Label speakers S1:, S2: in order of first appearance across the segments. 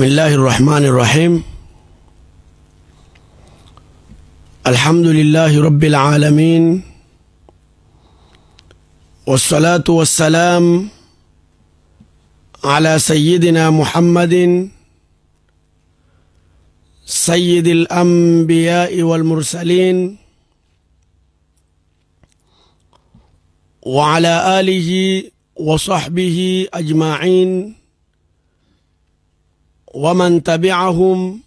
S1: بسم الله الرحمن الرحيم الحمد لله رب العالمين والصلاة والسلام على سيدنا محمد سيد الأنبياء والمرسلين وعلى آله وصحبه أجمعين ومن تبعهم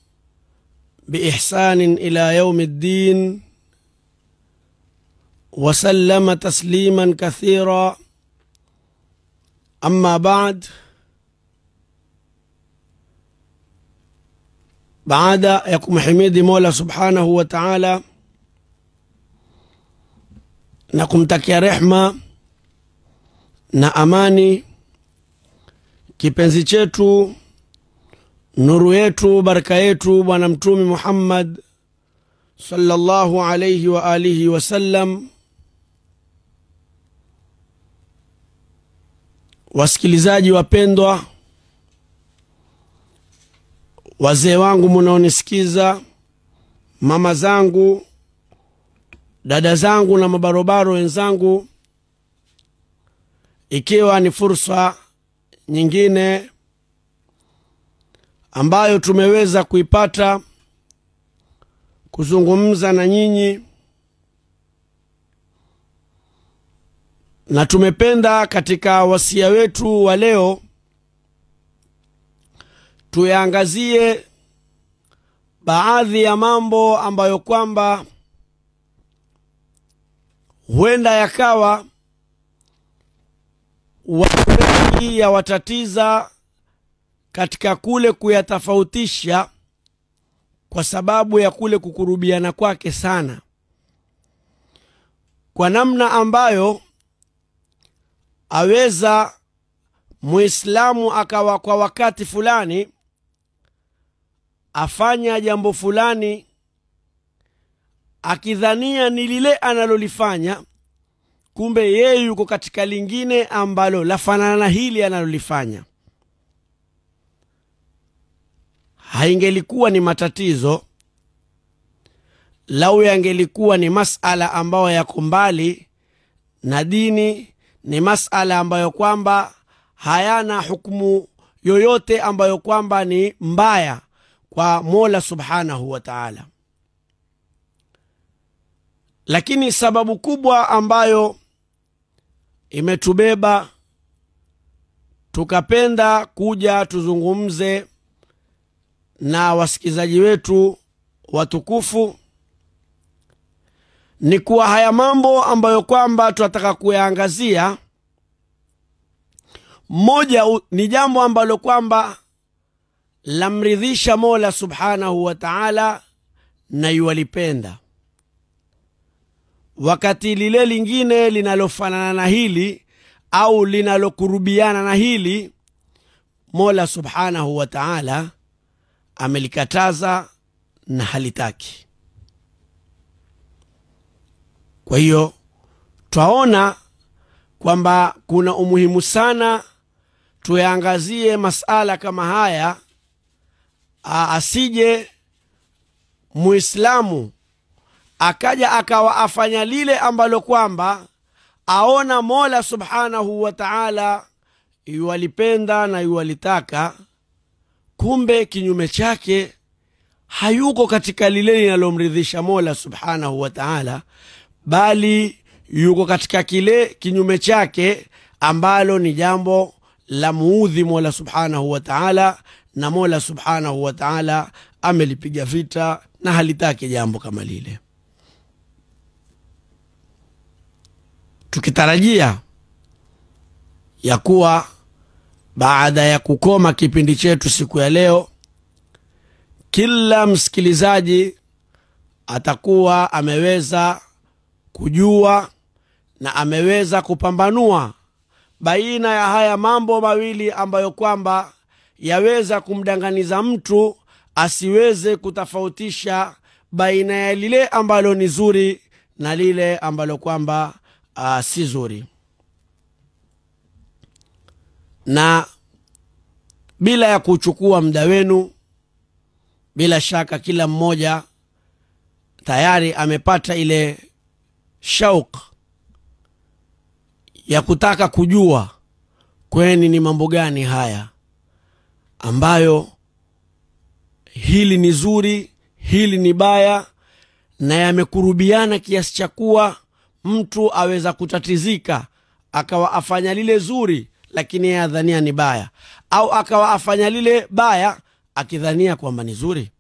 S1: باحسان الى يوم الدين وسلم تسليما كثيرا اما بعد baada ya kumhimidi mola subhanahu wa taala na kumtakia rehma na amani kipenzi chetu Nuru yetu baraka yetu Bwana Mtume Muhammad sallallahu alayhi wa alihi wasallam. Wasikilizaji wapendwa, wazee wangu munaonisikiza, mama zangu, dada zangu na mabarobaro wenzangu, ikiwa ni fursa nyingine ambayo tumeweza kuipata kuzungumza na nyinyi, na tumependa katika wasia wetu wa leo tuyaangazie baadhi ya mambo ambayo kwamba huenda yakawa watu wengi yawatatiza katika kule kuyatofautisha kwa sababu ya kule kukurubiana kwake sana, kwa namna ambayo aweza Muislamu akawa kwa wakati fulani afanya jambo fulani akidhania ni lile analolifanya, kumbe yeye yuko katika lingine ambalo lafanana na hili analolifanya. haingelikuwa ni matatizo lau yangelikuwa ni masala ambayo yako mbali na dini, ni masala ambayo kwamba hayana hukumu yoyote ambayo kwamba ni mbaya kwa Mola subhanahu wa taala. Lakini sababu kubwa ambayo imetubeba tukapenda kuja tuzungumze na wasikilizaji wetu watukufu ni kuwa haya mambo ambayo kwamba tunataka kuyaangazia, moja ni jambo ambalo kwamba lamridhisha Mola subhanahu wa taala na yuwalipenda, wakati lile lingine linalofanana na hili au linalokurubiana na hili Mola subhanahu wa taala amelikataza na halitaki. Kwa hiyo twaona kwamba kuna umuhimu sana tuyaangazie masala kama haya, asije Muislamu akaja akawa afanya lile ambalo kwamba aona Mola subhanahu wa taala yuwalipenda na yuwalitaka kumbe kinyume chake hayuko katika lile linalomridhisha Mola subhanahu wa taala, bali yuko katika kile kinyume chake ambalo ni jambo la muudhi Mola subhanahu wa taala, na Mola subhanahu wa taala amelipiga vita na halitaki jambo kama lile, tukitarajia ya kuwa baada ya kukoma kipindi chetu siku ya leo, kila msikilizaji atakuwa ameweza kujua na ameweza kupambanua baina ya haya mambo mawili ambayo kwamba yaweza kumdanganiza mtu asiweze kutofautisha baina ya lile ambalo ni zuri na lile ambalo kwamba ah, si zuri na bila ya kuchukua muda wenu, bila shaka kila mmoja tayari amepata ile shauk ya kutaka kujua kweni ni mambo gani haya ambayo hili ni zuri, hili ni baya, na yamekurubiana kiasi cha kuwa mtu aweza kutatizika akawa afanya lile zuri lakini yeye adhania ni baya, au akawa afanya lile baya akidhania kwamba ni zuri.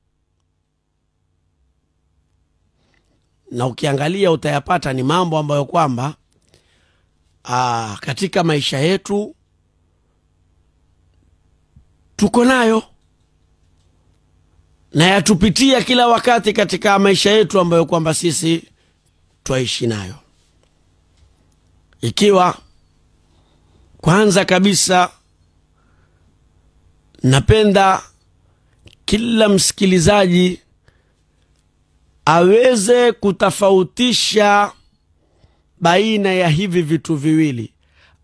S1: Na ukiangalia utayapata ni mambo ambayo kwamba aa, ah, katika maisha yetu tuko nayo na yatupitia kila wakati katika maisha yetu ambayo kwamba sisi twaishi nayo ikiwa kwanza kabisa napenda kila msikilizaji aweze kutafautisha baina ya hivi vitu viwili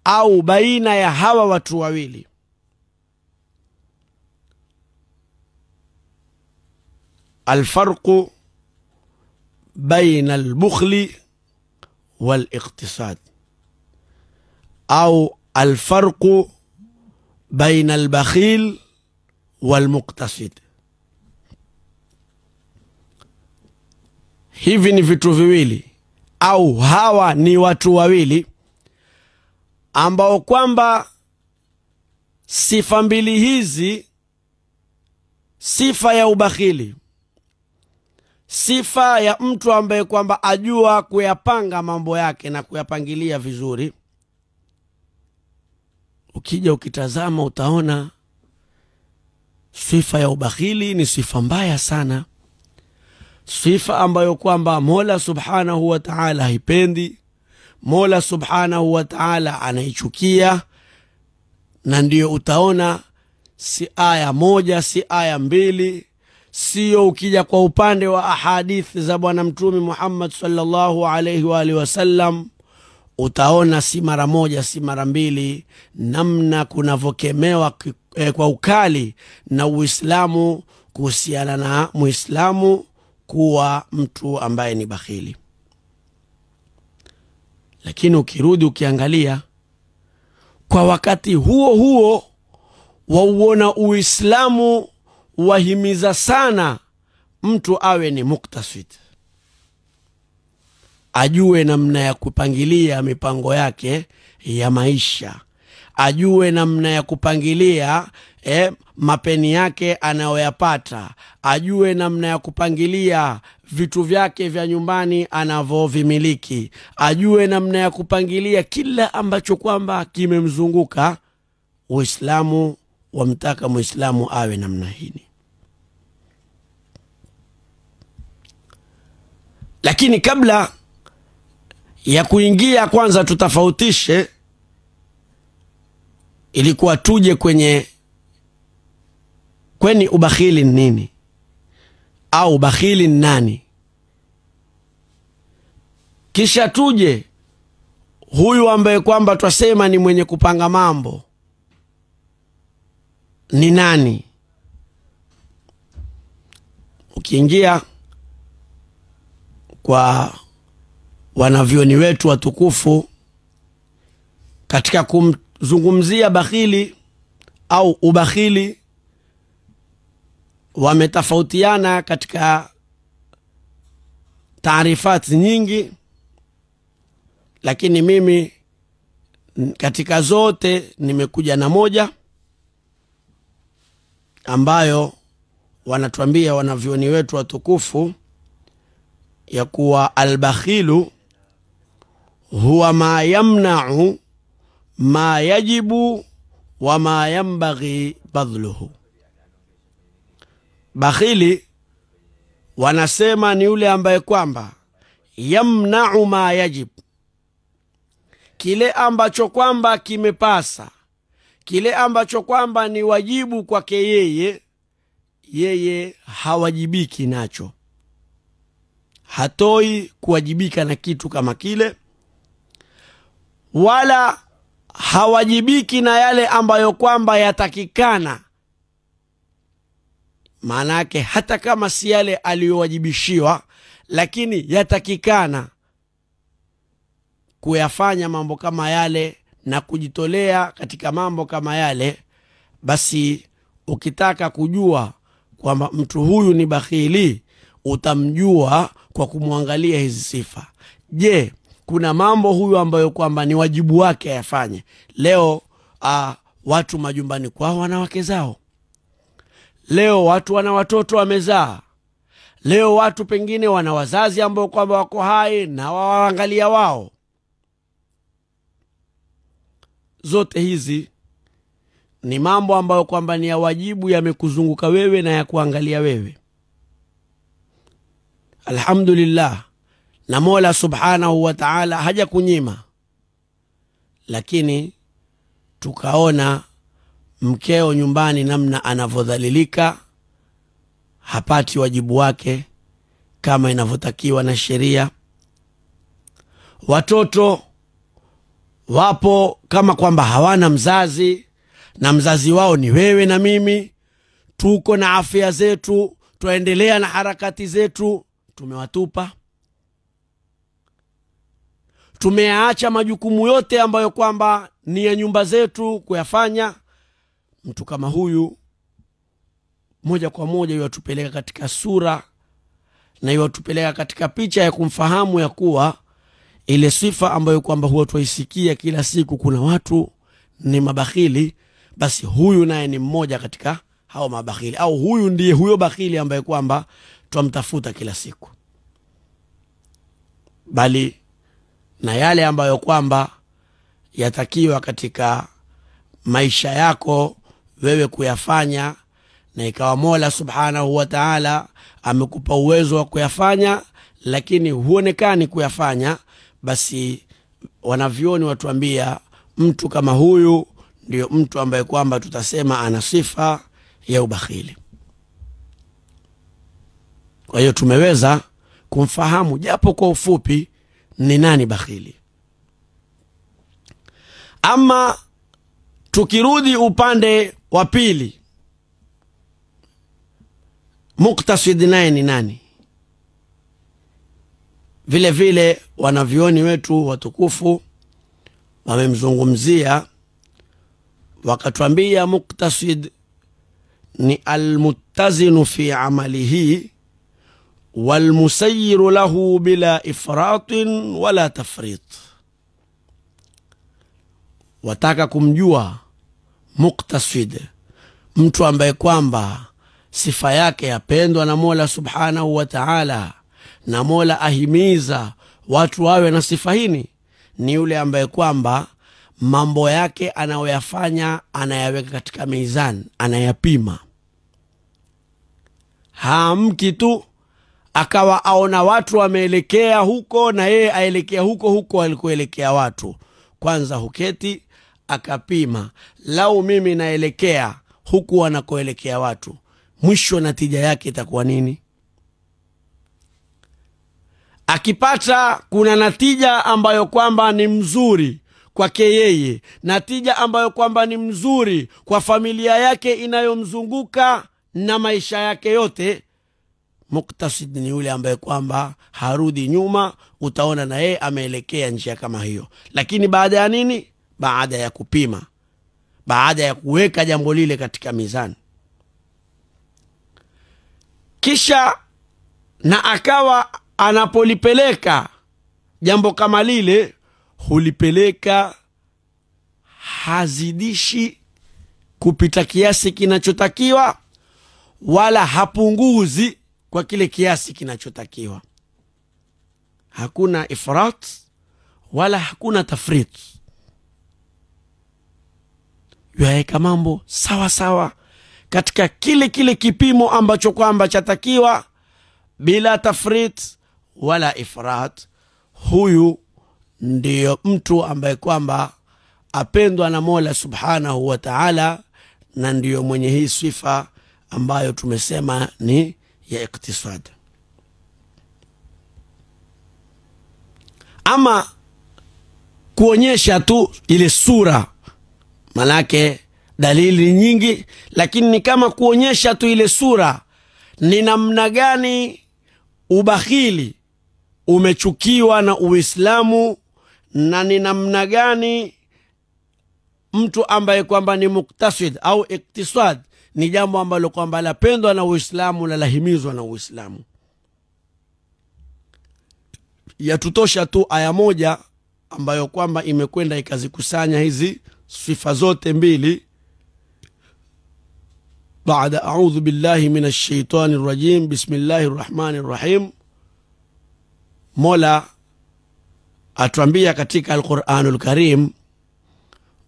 S1: au baina ya hawa watu wawili. Alfarqu baina albukhli waliktisad au alfarqu baina albakhil walmuktasid. Hivi ni vitu viwili au hawa ni watu wawili ambao kwamba sifa mbili hizi, sifa ya ubakhili, sifa ya mtu ambaye kwamba ajua kuyapanga mambo yake na kuyapangilia vizuri ukija ukitazama utaona sifa ya ubakhili ni sifa mbaya sana, sifa ambayo kwamba Mola subhanahu wa taala haipendi, Mola subhanahu wa taala anaichukia. Na ndiyo utaona si aya moja, si aya mbili, sio Ukija kwa upande wa ahadithi za Bwana Mtume Muhammad sallallahu alaihi wa alihi wasallam utaona si mara moja, si mara mbili, namna kunavyokemewa eh, kwa ukali na Uislamu kuhusiana na Muislamu kuwa mtu ambaye ni bakhili. Lakini ukirudi ukiangalia kwa wakati huo huo wauona Uislamu wahimiza sana mtu awe ni muktasid ajue namna ya kupangilia mipango yake ya maisha, ajue namna ya kupangilia eh, mapeni yake anayoyapata, ajue namna ya kupangilia vitu vyake vya nyumbani anavyovimiliki, ajue namna ya kupangilia kila ambacho kwamba kimemzunguka. Uislamu wamtaka Mwislamu awe namna hini. Lakini kabla ya kuingia kwanza, tutofautishe ilikuwa tuje kwenye kweni ubakhili nini au ubakhili ni nani, kisha tuje huyu ambaye kwamba twasema ni mwenye kupanga mambo ni nani. Ukiingia kwa wanavyoni wetu watukufu katika kumzungumzia bakhili au ubakhili wametofautiana katika taarifati nyingi, lakini mimi katika zote nimekuja na moja ambayo wanatuambia wanavyoni wetu watukufu ya kuwa albakhilu huwa ma yamnau ma yajibu wa ma yambaghi badhluhu. Bakhili wanasema ni yule ambaye kwamba yamnau ma yajib, kile ambacho kwamba kimepasa, kile ambacho kwamba ni wajibu kwake yeye, yeye hawajibiki nacho, hatoi kuwajibika na kitu kama kile wala hawajibiki na yale ambayo kwamba yatakikana, maana yake hata kama si yale aliyowajibishiwa, lakini yatakikana kuyafanya mambo kama yale na kujitolea katika mambo kama yale, basi ukitaka kujua kwamba mtu huyu ni bakhili utamjua kwa kumwangalia hizi sifa. Je, kuna mambo huyu ambayo kwamba ni wajibu wake ayafanye. Leo uh, watu majumbani kwao wanawake zao, leo watu wana watoto wamezaa, leo watu pengine wana wazazi ambao kwamba wako hai na wawaangalia wao. Zote hizi ni mambo ambayo kwamba ni ya wajibu, yamekuzunguka wewe na ya kuangalia wewe. Alhamdulillah na Mola subhanahu wa taala hajakunyima, lakini tukaona mkeo nyumbani namna anavyodhalilika, hapati wajibu wake kama inavyotakiwa na sheria. Watoto wapo kama kwamba hawana mzazi, na mzazi wao ni wewe na mimi. Tuko na afya zetu, twaendelea na harakati zetu, tumewatupa tumeyaacha majukumu yote ambayo kwamba ni ya nyumba zetu kuyafanya, mtu kama huyu moja kwa moja iwatupeleka katika sura na iwatupeleka katika picha ya kumfahamu ya kuwa ile sifa ambayo kwamba huwa twaisikia kila siku, kuna watu ni mabakhili, basi huyu naye ni mmoja katika hao mabakhili, au huyu ndiye huyo bakhili ambaye kwamba twamtafuta kila siku, bali na yale ambayo kwamba yatakiwa katika maisha yako wewe kuyafanya, na ikawa Mola subhanahu wa taala amekupa uwezo wa kuyafanya, lakini huonekani kuyafanya, basi wanavyoni watuambia mtu kama huyu ndio mtu ambaye kwamba tutasema ana sifa ya ubakhili. Kwa hiyo tumeweza kumfahamu japo kwa ufupi ni nani bakhili. Ama tukirudi upande wa pili, muktasid naye ni nani? Vile vile wanavyoni wetu watukufu wamemzungumzia wakatwambia, muktasid ni almuttazinu fi amalihi walmusayiru lahu bila ifratin wala tafrit. Wataka kumjua muktasid, mtu ambaye kwamba sifa yake yapendwa na Mola subhanahu wa taala, na Mola ahimiza watu wawe na sifa hini, ni yule ambaye kwamba mambo yake anayoyafanya anayaweka katika mizani, anayapima, haamki tu akawa aona watu wameelekea huko na yeye aelekea huko huko alikuelekea watu. Kwanza huketi akapima, lau mimi naelekea huku wanakoelekea watu, mwisho natija yake itakuwa nini? Akipata kuna natija ambayo kwamba ni mzuri kwake yeye, natija ambayo kwamba ni mzuri kwa familia yake inayomzunguka na maisha yake yote Muktasid ni yule ambaye kwamba harudi nyuma, utaona na yeye ameelekea njia kama hiyo, lakini baada ya nini? Baada ya kupima, baada ya kuweka jambo lile katika mizani, kisha na akawa anapolipeleka jambo kama lile, hulipeleka hazidishi kupita kiasi kinachotakiwa, wala hapunguzi kwa kile kiasi kinachotakiwa. Hakuna ifrat wala hakuna tafrit, yaweka mambo sawa sawa katika kile kile kipimo ambacho kwamba chatakiwa bila tafrit wala ifrat. Huyu ndiyo mtu ambaye kwamba apendwa na Mola subhanahu wa taala, na ndiyo mwenye hii sifa ambayo tumesema ni ya iktisad. Ama kuonyesha tu ile sura, manake dalili nyingi, lakini ni kama kuonyesha tu ile sura, ni namna gani ubakhili umechukiwa na Uislamu na ni namna gani mtu ambaye kwamba ni muktasid au iktisad ni jambo ambalo kwamba lapendwa na Uislamu na lahimizwa na Uislamu. Yatutosha tu aya moja ambayo kwamba imekwenda ikazikusanya hizi sifa zote mbili Baada audhu billahi minash shaitani الرجيم بسم الله rahim, mola atuambia katika alquranul karim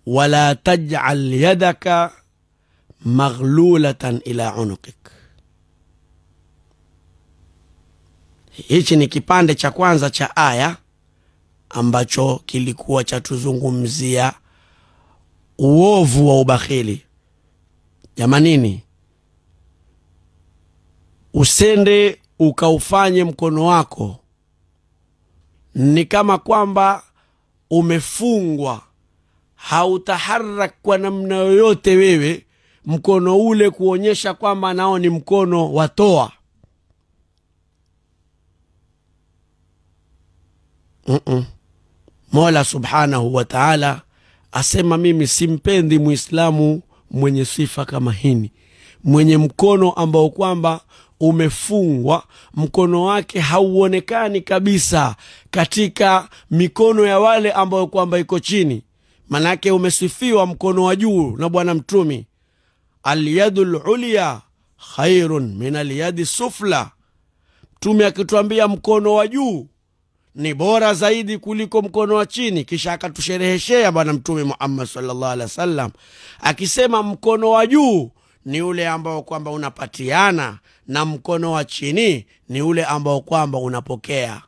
S1: wala tajal yadaka maghlulatan ila unukik. Hichi ni kipande cha kwanza cha aya ambacho kilikuwa chatuzungumzia uovu wa ubakhili. Jamanini, usende ukaufanye mkono wako ni kama kwamba umefungwa, hautaharak kwa namna yoyote wewe mkono ule kuonyesha kwamba nao ni mkono wa Mm-mm. mola subhanahu wa taala asema mimi simpendi mwislamu mwenye sifa kama hini mwenye mkono ambao kwamba umefungwa mkono wake hauonekani kabisa katika mikono ya wale ambayo kwamba iko chini manake umesifiwa mkono wa juu na bwana mtumi alyadu lulia khairun min alyadi sufla, Mtume akituambia mkono wa juu ni bora zaidi kuliko mkono wa chini. Kisha akatushereheshea Bwana Mtume Muhammad sallallahu alaihi wasallam akisema mkono wa juu ni ule ambao kwamba unapatiana na mkono wa chini ni ule ambao kwamba unapokea.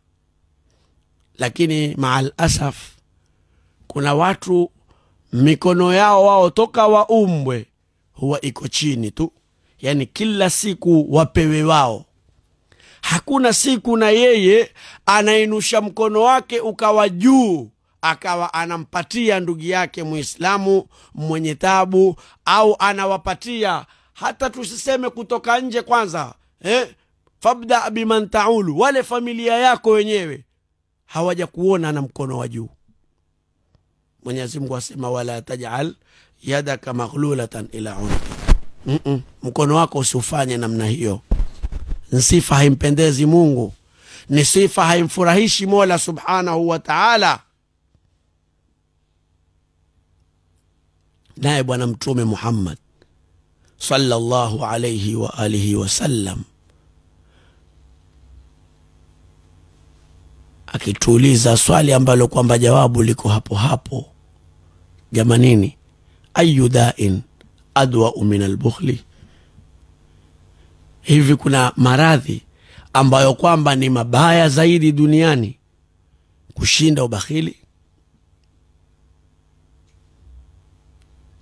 S1: Lakini maal asaf, kuna watu mikono yao wao toka waumbwe huwa iko chini tu, yaani kila siku wapewe wao. Hakuna siku na yeye anainusha mkono wake ukawa juu akawa anampatia ndugu yake Muislamu mwenye tabu, au anawapatia hata tusiseme kutoka nje kwanza, eh? fabda biman taulu, wale familia yako wenyewe hawaja kuona na mkono wa juu. Mwenyezi Mungu asema wala tajal yadaka maghlulatan ila unki mm -mm. Mkono wako usifanye namna hiyo, nsifa sifa haimpendezi Mungu, ni sifa haimfurahishi Mola subhanahu wa taala. Naye Bwana Mtume Muhammad sallallahu alayhi wa alihi wasallam akituuliza swali ambalo kwamba jawabu liko hapo hapo, jamanini ayu dain adwau min albukhli. Hivi kuna maradhi ambayo kwamba ni mabaya zaidi duniani kushinda ubakhili?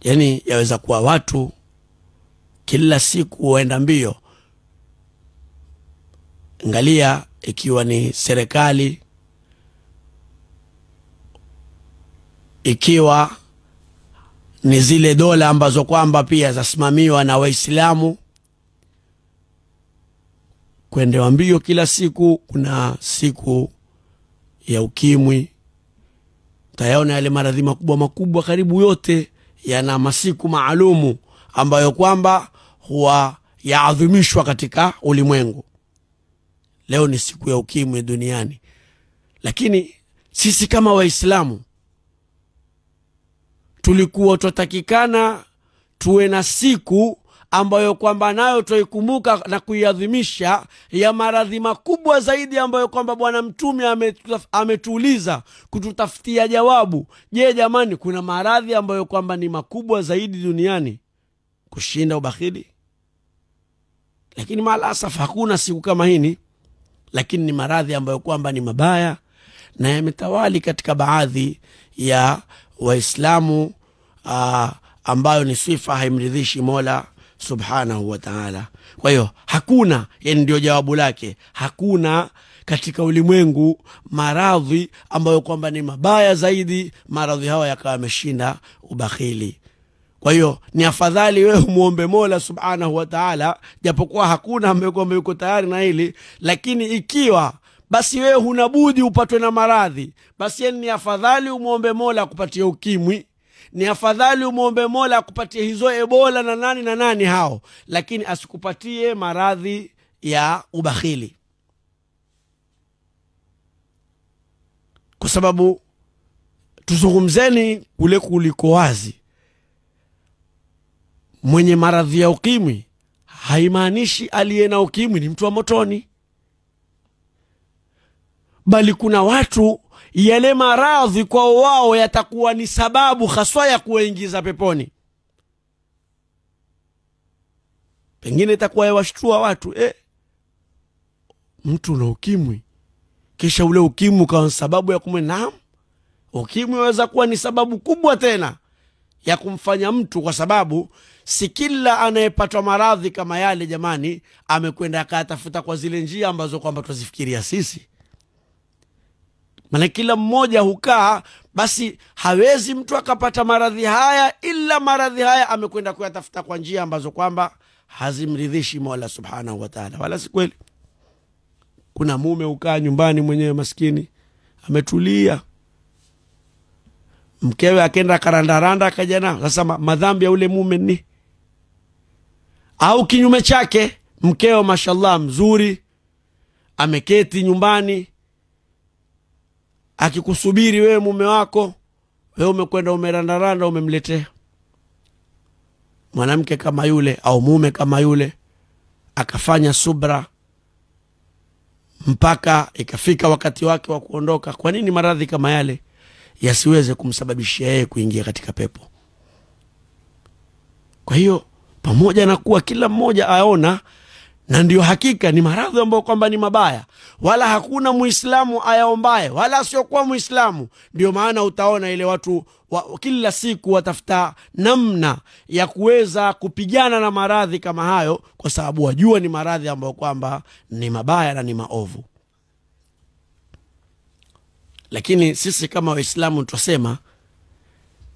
S1: Yaani yaweza kuwa watu kila siku waenda mbio, angalia ikiwa ni serikali, ikiwa ni zile dola ambazo kwamba pia zasimamiwa na Waislamu kuendewa mbio kila siku. Kuna siku ya ukimwi, tayaona yale maradhi makubwa makubwa, karibu yote yana masiku maalumu ambayo kwamba huwa yaadhimishwa katika ulimwengu. Leo ni siku ya ukimwi duniani, lakini sisi kama Waislamu tulikuwa twatakikana tuwe na siku ambayo kwamba nayo twaikumbuka na kuiadhimisha ya maradhi makubwa zaidi ambayo kwamba Bwana Mtume ametuuliza kututafutia jawabu. Je, jamani, kuna maradhi ambayo kwamba ni makubwa zaidi duniani kushinda ubakhili? Lakini maalasaf hakuna siku kama hini, lakini ni maradhi ambayo kwamba ni mabaya na yametawali katika baadhi ya waislamu uh, ambayo ni sifa haimridhishi mola subhanahu wataala kwa hiyo hakuna yani ndio jawabu lake hakuna katika ulimwengu maradhi ambayo kwamba ni mabaya zaidi maradhi hawa yakawa yameshinda ubakhili kwa hiyo ni afadhali wewe umwombe mola subhanahu wataala japokuwa hakuna ambaye kwamba yuko tayari na hili lakini ikiwa basi wewe hunabudi upatwe na maradhi, basi ni afadhali umwombe Mola akupatie ukimwi ni afadhali umwombe Mola akupatie hizo Ebola na nani na nani hao, lakini asikupatie maradhi ya ubakhili, kwa sababu tuzungumzeni kule kuliko wazi. Mwenye maradhi ya ukimwi haimaanishi aliye na ukimwi ni mtu wa motoni bali kuna watu yale maradhi kwa wao yatakuwa ni sababu haswa ya kuwaingiza peponi. Pengine itakuwa yawashtua watu eh, mtu na ukimwi, kisha ule ukimwi ukawa sababu ya kumwe. Naam, ukimwi waweza kuwa ni sababu kubwa tena ya kumfanya mtu, kwa sababu si kila anayepatwa maradhi kama yale jamani amekwenda akayatafuta kwa zile njia ambazo kwamba twazifikiria sisi maana kila mmoja hukaa, basi hawezi mtu akapata maradhi haya, ila maradhi haya amekwenda kuyatafuta kwa njia ambazo kwamba hazimridhishi Mola subhanahu wataala wala si kweli. Kuna mume hukaa nyumbani mwenyewe maskini, ametulia, mkewe akenda karandaranda, akaja nao. Sasa madhambi ya ule mume ni au kinyume chake, mkeo mashallah mzuri, ameketi nyumbani akikusubiri wewe mume wako, wewe umekwenda umerandaranda, umemletea mwanamke kama yule au mume kama yule, akafanya subra mpaka ikafika wakati wake wa kuondoka. Kwa nini maradhi kama yale yasiweze kumsababishia yeye kuingia katika pepo? Kwa hiyo pamoja na kuwa kila mmoja aona na ndio hakika ni maradhi ambayo kwamba ni mabaya, wala hakuna Muislamu ayaombaye wala asiokuwa Muislamu. Ndio maana utaona ile watu wa, kila siku watafuta namna ya kuweza kupigana na maradhi kama hayo, kwa sababu wajua ni maradhi ambayo kwamba ni mabaya na ni maovu. Lakini sisi kama Waislamu twasema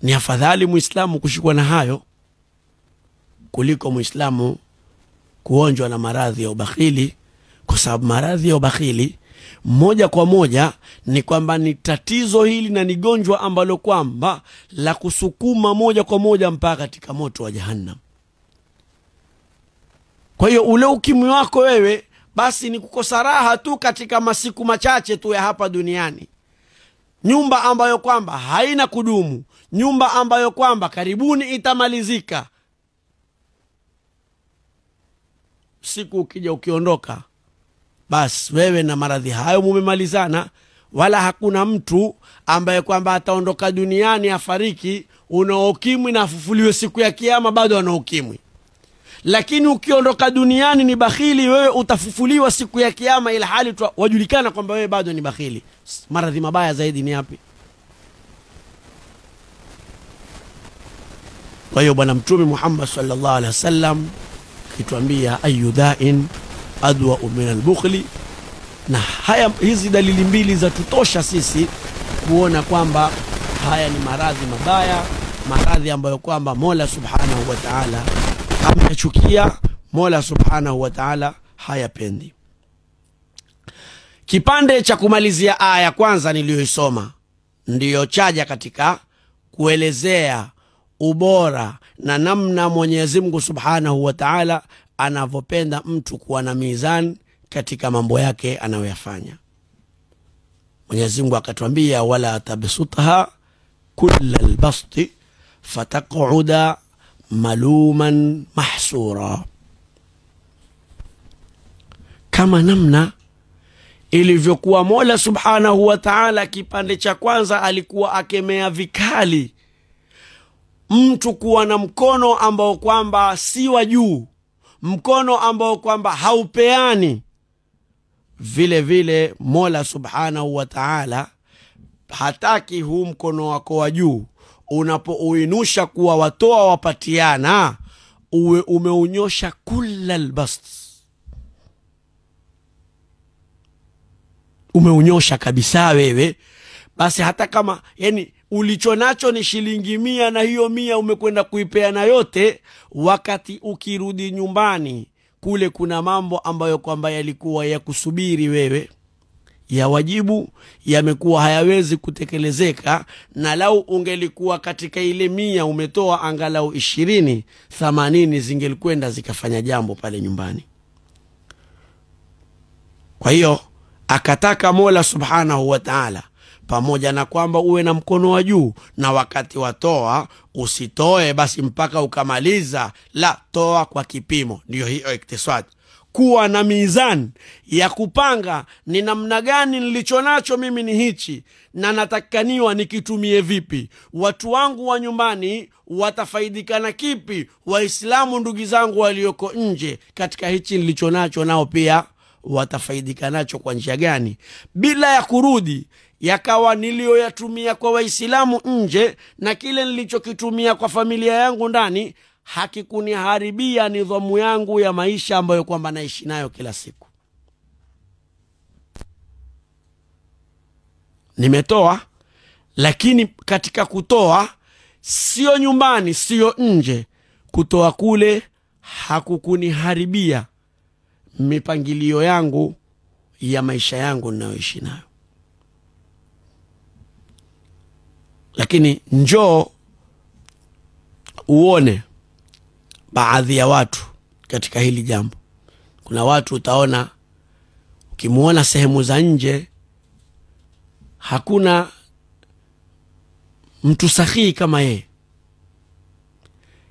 S1: ni afadhali Muislamu kushikwa na hayo kuliko Muislamu kuonjwa na maradhi ya ubakhili, kwa sababu maradhi ya ubakhili moja kwa moja ni kwamba ni tatizo hili na ni gonjwa ambalo kwamba la kusukuma moja kwa moja mpaka katika moto wa Jahannam. Kwa hiyo ule ukimwi wako wewe basi ni kukosa raha tu katika masiku machache tu ya hapa duniani, nyumba ambayo kwamba haina kudumu, nyumba ambayo kwamba karibuni itamalizika, siku ukija ukiondoka, basi wewe na maradhi hayo mumemalizana, wala hakuna mtu ambaye kwamba ataondoka duniani afariki una ukimwi na afufuliwe siku ya kiama bado ana ukimwi. Lakini ukiondoka duniani ni bakhili, wewe utafufuliwa siku ya kiama, ila hali wajulikana kwamba wewe bado ni bakhili. Maradhi mabaya zaidi ni yapi? Kwa hiyo Bwana Mtume Muhammad sallallahu alaihi wasallam kitwambia ayu dhain min albukhli, na haya hizi dalili mbili za tutosha sisi kuona kwamba haya ni maradhi mabaya, maradhi ambayo kwamba Mola subhanahu wa taala ameyachukia, Mola subhanahu wa taala hayapendi. Kipande cha kumalizia aya ya kwanza niliyoisoma ndiyo chaja katika kuelezea ubora na namna Mwenyezi Mungu Subhanahu wa Ta'ala anavyopenda mtu kuwa na mizani katika mambo yake anayoyafanya. Mwenyezi Mungu akatwambia, wala tabsutha kulla albasti fatakuda maluman mahsura, kama namna ilivyokuwa Mola Subhanahu wa Ta'ala, kipande cha kwanza alikuwa akemea vikali mtu kuwa na mkono ambao kwamba si wa juu, mkono ambao kwamba haupeani. Vile vile Mola subhanahu wa taala hataki huu mkono wako wa juu unapouinusha kuwa watoa wapatiana, uwe umeunyosha kulla lbast, umeunyosha kabisa wewe. Basi hata kama yani ulicho nacho ni shilingi mia, na hiyo mia umekwenda kuipea na yote, wakati ukirudi nyumbani kule kuna mambo ambayo kwamba yalikuwa ya kusubiri wewe ya wajibu yamekuwa hayawezi kutekelezeka, na lau ungelikuwa katika ile mia umetoa angalau ishirini thamanini zingelikwenda zikafanya jambo pale nyumbani. Kwa hiyo akataka Mola subhanahu wataala pamoja na kwamba uwe na mkono wa juu, na wakati watoa usitoe basi mpaka ukamaliza. La, toa kwa kipimo. Ndiyo hiyo iktisadi. Kuwa na mizani ya kupanga ni namna gani nilicho nacho mimi ni hichi, na natakikaniwa nikitumie vipi, watu wangu wa nyumbani watafaidika na kipi, Waislamu ndugu zangu walioko nje, katika hichi nilicho nacho nao pia watafaidika nacho kwa njia gani, bila ya kurudi yakawa niliyoyatumia kwa waislamu nje na kile nilichokitumia kwa familia yangu ndani hakikuniharibia nidhamu yangu ya maisha ambayo kwamba naishi nayo kila siku nimetoa lakini katika kutoa sio nyumbani sio nje kutoa kule hakukuniharibia mipangilio yangu ya maisha yangu ninayoishi nayo lakini njoo uone baadhi ya watu katika hili jambo. Kuna watu utaona ukimwona sehemu za nje hakuna mtu sahihi kama yeye,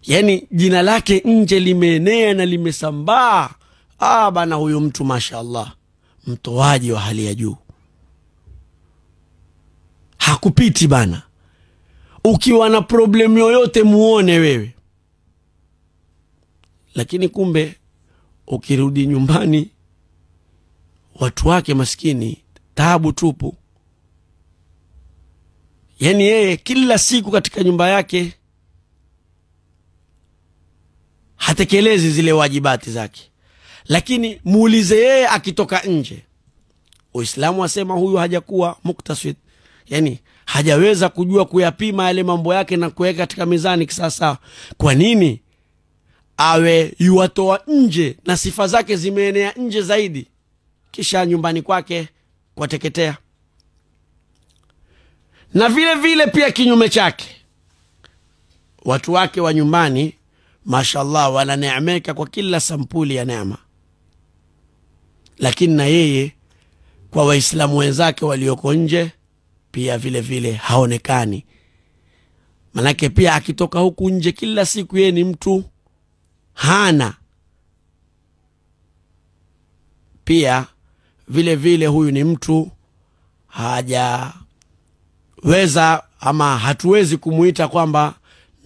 S1: yaani jina lake nje limeenea na limesambaa. Ah bana, huyu mtu mashaallah, mtoaji wa hali ya juu, hakupiti bana ukiwa na problemu yoyote muone wewe, lakini kumbe ukirudi nyumbani watu wake maskini taabu tupu. Yaani yeye kila siku katika nyumba yake hatekelezi zile wajibati zake, lakini muulize yeye akitoka nje. Uislamu asema huyu hajakuwa muktaswid yani hajaweza kujua kuyapima yale mambo yake na kuweka katika mizani kisawasawa. Kwa nini awe yuwatoa nje na sifa zake zimeenea nje zaidi, kisha nyumbani kwake kwateketea? Na vile vile pia kinyume chake, watu wake wa nyumbani, mashallah, wananeemeka kwa kila sampuli ya neema, lakini na yeye kwa Waislamu wenzake walioko nje pia vile vile haonekani. Manake pia akitoka huku nje kila siku, yeye ni mtu hana. Pia vile vile huyu ni mtu hajaweza ama hatuwezi kumuita kwamba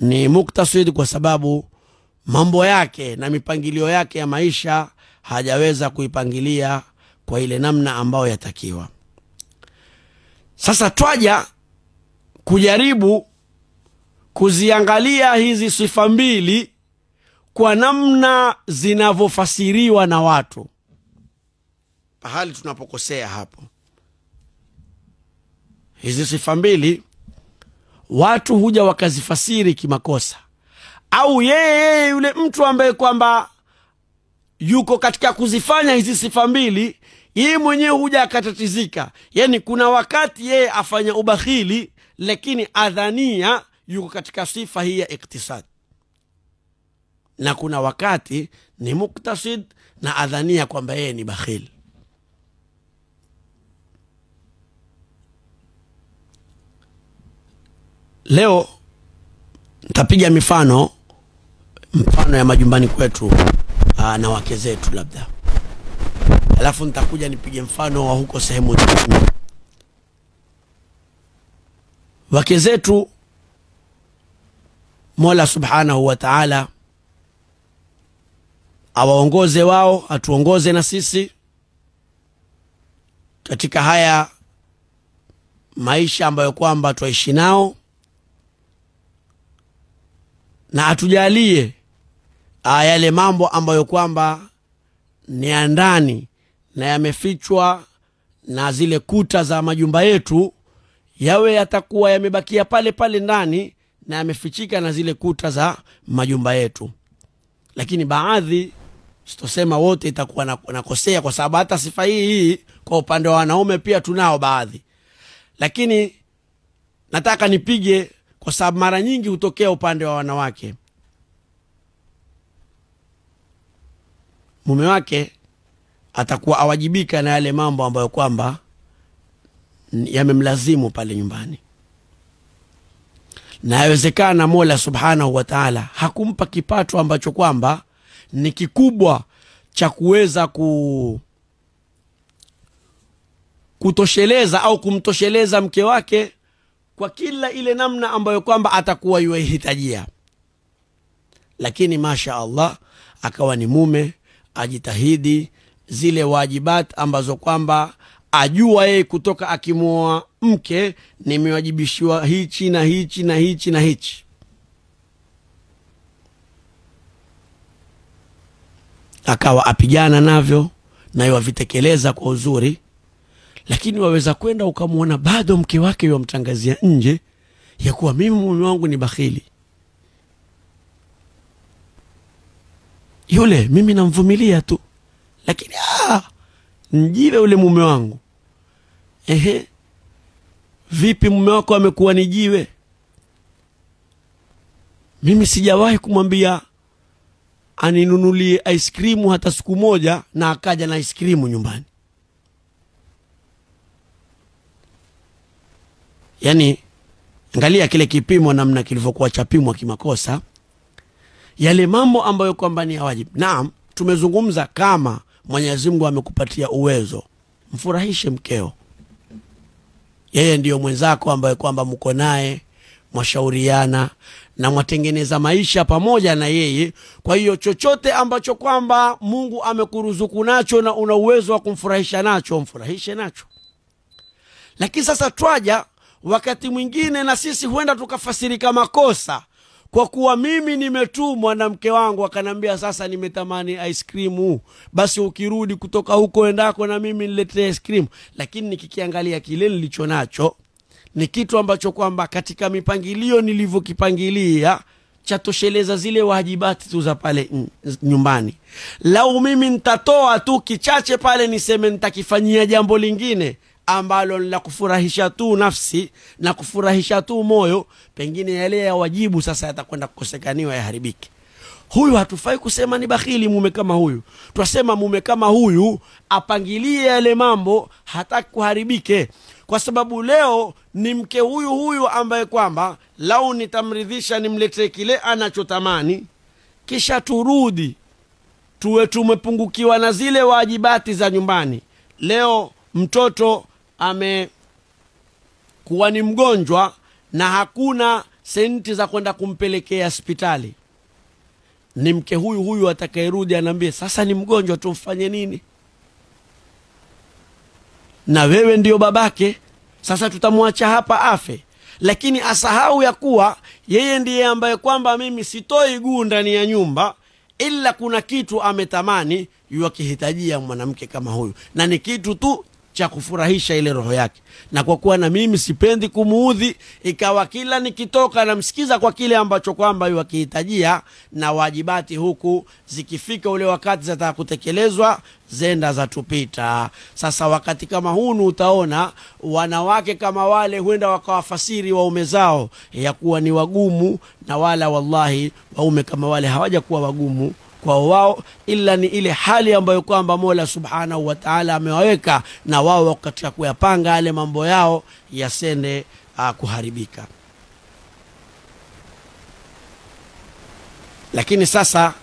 S1: ni muktasidi, kwa sababu mambo yake na mipangilio yake ya maisha hajaweza kuipangilia kwa ile namna ambayo yatakiwa. Sasa twaja kujaribu kuziangalia hizi sifa mbili kwa namna zinavyofasiriwa na watu, pahali tunapokosea hapo. Hizi sifa mbili watu huja wakazifasiri kimakosa, au yeye yeye yule mtu ambaye kwamba yuko katika kuzifanya hizi sifa mbili yeye mwenyewe huja akatatizika yani kuna wakati yeye afanya ubakhili lakini adhania yuko katika sifa hii ya iktisad na kuna wakati ni muktasid na adhania kwamba yeye ni bakhili leo ntapiga mifano mfano ya majumbani kwetu aa, na wake zetu labda alafu nitakuja nipige mfano wa huko sehemu nyingine. Wake zetu Mola Subhanahu wa Ta'ala awaongoze wao, atuongoze na sisi katika haya maisha ambayo kwamba twaishi nao na atujalie ah, yale mambo ambayo kwamba ni ya ndani na yamefichwa na zile kuta za majumba yetu yawe yatakuwa yamebakia pale pale ndani na yamefichika na zile kuta za majumba yetu. Lakini baadhi, sitosema wote, itakuwa nakosea, kwa sababu hata sifa hii hii kwa upande wa wanaume pia tunao baadhi, lakini nataka nipige, kwa sababu mara nyingi hutokea upande wa wanawake, mume wake atakuwa awajibika na yale mambo ambayo kwamba yamemlazimu pale nyumbani, na yawezekana Mola subhanahu wa taala hakumpa kipato ambacho kwamba ni kikubwa cha kuweza ku kutosheleza au kumtosheleza mke wake kwa kila ile namna ambayo kwamba atakuwa yuaihitajia, lakini masha Allah akawa ni mume ajitahidi zile wajibat ambazo kwamba ajua yeye kutoka akimwoa mke, nimewajibishiwa hichi na hichi na hichi na hichi. Akawa apigana navyo na yawavitekeleza kwa uzuri, lakini waweza kwenda ukamwona bado mke wake wamtangazia nje ya kuwa mimi mume wangu ni bakhili yule, mimi namvumilia tu lakini ah, njiwe ule mume wangu. Ehe, vipi mume wako amekuwa ni jiwe? Mimi sijawahi kumwambia aninunulie ice cream hata siku moja, na akaja na ice cream nyumbani. Yaani, angalia kile kipimo namna kilivyokuwa chapimwa kimakosa, yale mambo ambayo kwamba ni wajibu. Naam, tumezungumza kama Mwenyezi Mungu amekupatia uwezo, mfurahishe mkeo. Yeye ndiyo mwenzako ambaye kwamba mko naye mwashauriana na mwatengeneza maisha pamoja na yeye. Kwa hiyo chochote ambacho kwamba Mungu amekuruzuku nacho na una uwezo wa kumfurahisha nacho, mfurahishe nacho. Lakini sasa twaja wakati mwingine na sisi huenda tukafasirika makosa kwa kuwa mimi nimetumwa na mke wangu, akanambia sasa nimetamani ice cream, basi ukirudi kutoka huko endako na mimi niletee ice cream. Lakini nikikiangalia kile nilicho nacho ni kitu ambacho kwamba katika mipangilio nilivyokipangilia chatosheleza zile wajibati tu za pale nyumbani. Lau mimi nitatoa tu kichache pale, niseme nitakifanyia jambo lingine ambalo la kufurahisha tu nafsi na kufurahisha tu moyo, pengine yale ya wajibu sasa yatakwenda kukosekaniwa, yaharibike. Huyu hatufai kusema ni bakhili mume kama huyu, twasema mume kama huyu apangilie yale mambo, hataki kuharibike, kwa sababu leo ni mke huyu huyu ambaye kwamba lau nitamridhisha, nimletee kile anachotamani, kisha turudi tuwe tumepungukiwa na zile wajibati za nyumbani. Leo mtoto amekuwa ni mgonjwa na hakuna senti za kwenda kumpelekea hospitali, ni mke huyu huyu atakayerudi anaambie, sasa ni mgonjwa, tumfanye nini? Na wewe ndio babake, sasa tutamwacha hapa afe? Lakini asahau ya kuwa yeye ndiye ambaye kwamba mimi sitoi guu ndani ya nyumba, ila kuna kitu ametamani yuakihitajia mwanamke kama huyu, na ni kitu tu cha kufurahisha ile roho yake, na kwa kuwa na mimi sipendi kumuudhi, ikawa kila nikitoka namsikiza kwa kile ambacho kwamba wakihitajia na wajibati, huku zikifika ule wakati zata kutekelezwa zenda zatupita. Sasa wakati kama hunu, utaona wanawake kama wale huenda wakawafasiri waume zao ya kuwa ni wagumu, na wala wallahi waume kama wale hawajakuwa wagumu kwao wao, ila ni ile hali ambayo kwamba Mola Subhanahu wa Ta'ala amewaweka na wao katika kuyapanga yale mambo yao yasende uh, kuharibika. Lakini sasa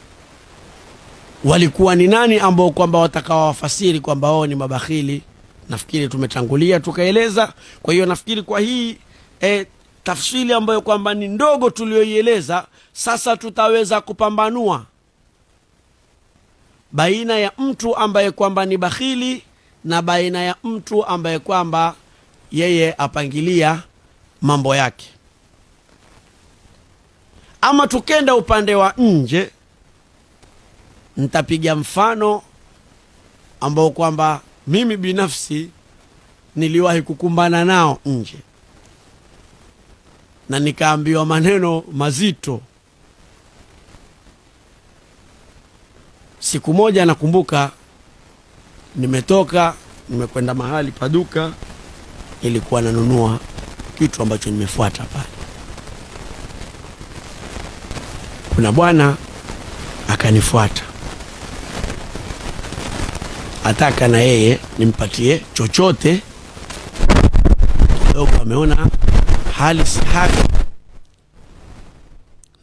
S1: walikuwa ni nani ambao kwamba watakawawafasiri kwamba wao ni mabakhili? Nafikiri tumetangulia tukaeleza. Kwa hiyo nafikiri kwa hii e, tafsiri ambayo kwamba ni ndogo tuliyoieleza, sasa tutaweza kupambanua baina ya mtu ambaye kwamba ni bakhili na baina ya mtu ambaye kwamba yeye apangilia mambo yake. Ama tukenda upande wa nje, ntapiga mfano ambao kwamba mimi binafsi niliwahi kukumbana nao nje na nikaambiwa maneno mazito Siku moja nakumbuka, nimetoka nimekwenda mahali paduka, ilikuwa nanunua kitu ambacho nimefuata pale. Kuna bwana akanifuata, ataka na yeye nimpatie chochote kidogo, ameona hali si hali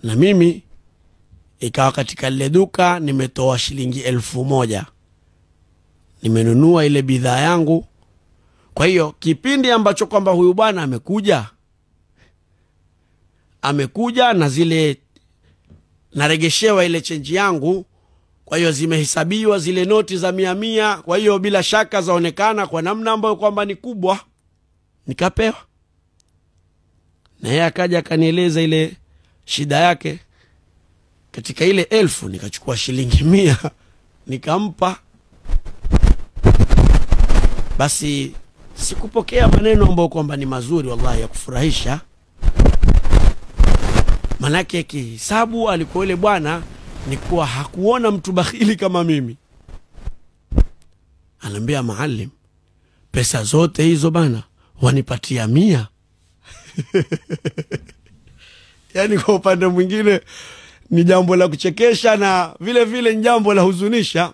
S1: na mimi ikawa katika lile duka nimetoa shilingi elfu moja nimenunua ile bidhaa yangu. Kwa hiyo kipindi ambacho kwamba huyu bwana amekuja amekuja na zile naregeshewa ile chenji yangu, kwa hiyo zimehesabiwa zile noti za mia mia, kwa hiyo bila shaka zaonekana kwa namna ambayo kwamba ni kubwa, nikapewa na yeye akaja akanieleza ile shida yake katika ile elfu nikachukua shilingi mia nikampa. Basi sikupokea maneno ambayo kwamba ni mazuri, wallahi ya kufurahisha, manake kihisabu alikuwa ile bwana ni kuwa hakuona mtu bakhili kama mimi. Anaambia maalim, pesa zote hizo bana wanipatia mia. Yani kwa upande mwingine ni jambo la kuchekesha na vile vile ni jambo la huzunisha.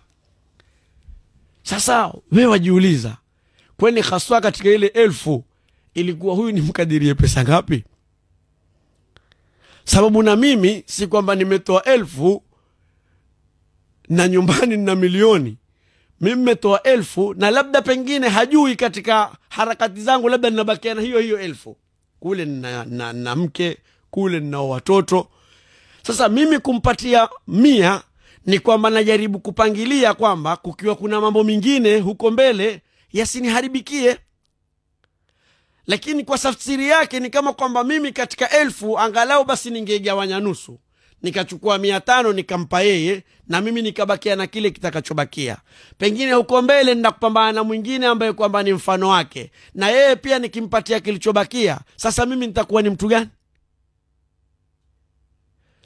S1: Sasa we wajiuliza, kwani haswa katika ile elfu ilikuwa huyu ni mkadirie pesa ngapi? Sababu na mimi si kwamba nimetoa elfu na nyumbani nina milioni. Mimi nimetoa elfu na labda pengine hajui katika harakati zangu, labda ninabakia na hiyo hiyo elfu. Kule nina, na, na mke kule ninao watoto sasa mimi kumpatia mia ni kwamba najaribu kupangilia kwamba kukiwa kuna mambo mengine huko mbele yasiniharibikie, lakini kwa tafsiri yake ni kama kwamba mimi katika elfu angalau basi ningegawanya nusu nikachukua mia tano nikampa yeye na mimi nikabakia na kile kitakachobakia pengine huko mbele ndakupambana na mwingine ambaye kwamba ni mfano wake na yeye pia nikimpatia kilichobakia sasa mimi nitakuwa ni mtu gani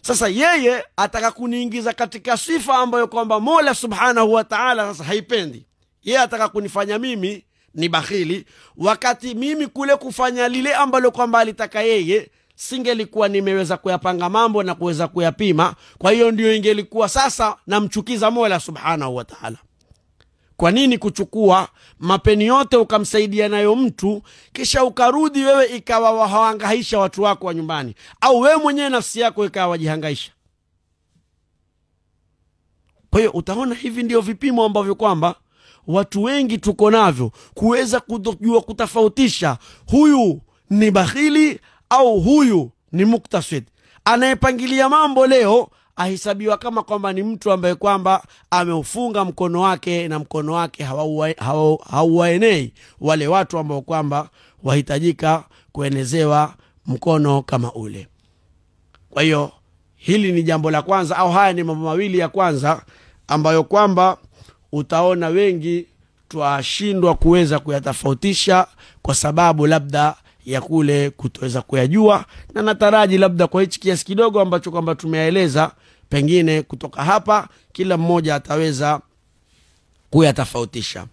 S1: sasa yeye ataka kuniingiza katika sifa ambayo kwamba mola subhanahu wataala sasa haipendi yeye ataka kunifanya mimi ni bakhili wakati mimi kule kufanya lile ambalo kwamba alitaka yeye singelikuwa nimeweza kuyapanga mambo na kuweza kuyapima kwa hiyo ndio ingelikuwa sasa namchukiza mola subhanahu wa taala kwa nini kuchukua mapeni yote ukamsaidia nayo mtu kisha ukarudi wewe ikawa wahangaisha watu wako wa nyumbani, au wewe mwenyewe nafsi yako ikawa wajihangaisha? Kwa hiyo utaona hivi ndio vipimo ambavyo kwamba watu wengi tuko navyo kuweza kujua kutofautisha huyu ni bahili au huyu ni muktasid, anayepangilia mambo leo ahesabiwa kama kwamba ni mtu ambaye kwamba ameufunga mkono wake na mkono wake hauwaenei wale watu ambao kwamba wahitajika kuenezewa mkono kama ule. Kwa hiyo hili ni jambo la kwanza, au haya ni mambo mawili ya kwanza ambayo kwamba utaona wengi twashindwa kuweza kuyatofautisha kwa sababu labda ya kule kutoweza kuyajua, na nataraji labda kwa hichi kiasi kidogo ambacho kwamba tumeaeleza, pengine kutoka hapa kila mmoja ataweza kuyatofautisha.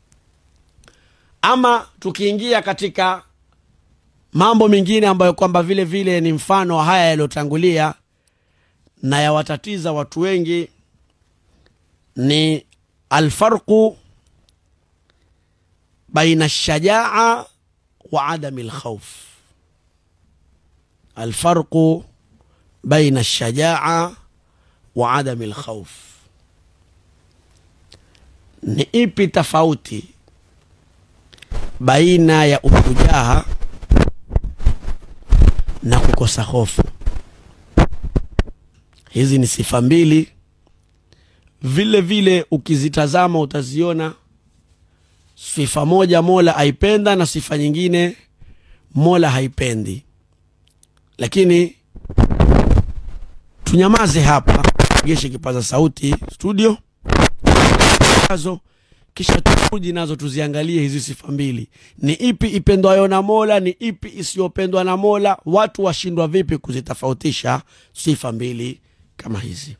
S1: Ama tukiingia katika mambo mengine ambayo kwamba vile vile ni mfano wa haya yaliyotangulia na yawatatiza watu wengi ni alfarqu baina shajaa wa adami lkhauf. Alfarqu baina shajaa wa adami lkhauf, ni ipi tofauti baina ya ushujaha na kukosa hofu? Hizi ni sifa mbili, vile vile ukizitazama utaziona Sifa moja Mola aipenda na sifa nyingine Mola haipendi, lakini tunyamaze hapa, tugeshe kipaza sauti studio azo kisha tukuji nazo tuziangalie hizi sifa mbili, ni ipi ipendwayo na Mola, ni ipi isiyopendwa na Mola. Watu washindwa vipi kuzitofautisha sifa mbili kama hizi?